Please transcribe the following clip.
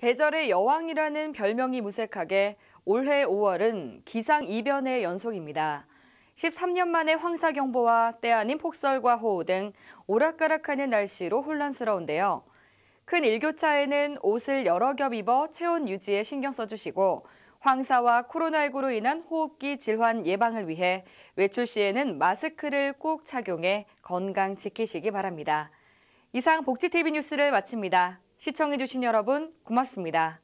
계절의 여왕이라는 별명이 무색하게 올해 5월은 기상 이변의 연속입니다. 13년 만에 황사경보와 때 아닌 폭설과 호우 등 오락가락하는 날씨로 혼란스러운데요. 큰 일교차에는 옷을 여러 겹 입어 체온 유지에 신경 써주시고 황사와 코로나19로 인한 호흡기 질환 예방을 위해 외출 시에는 마스크를 꼭 착용해 건강 지키시기 바랍니다. 이상 복지TV 뉴스를 마칩니다. 시청해주신 여러분 고맙습니다.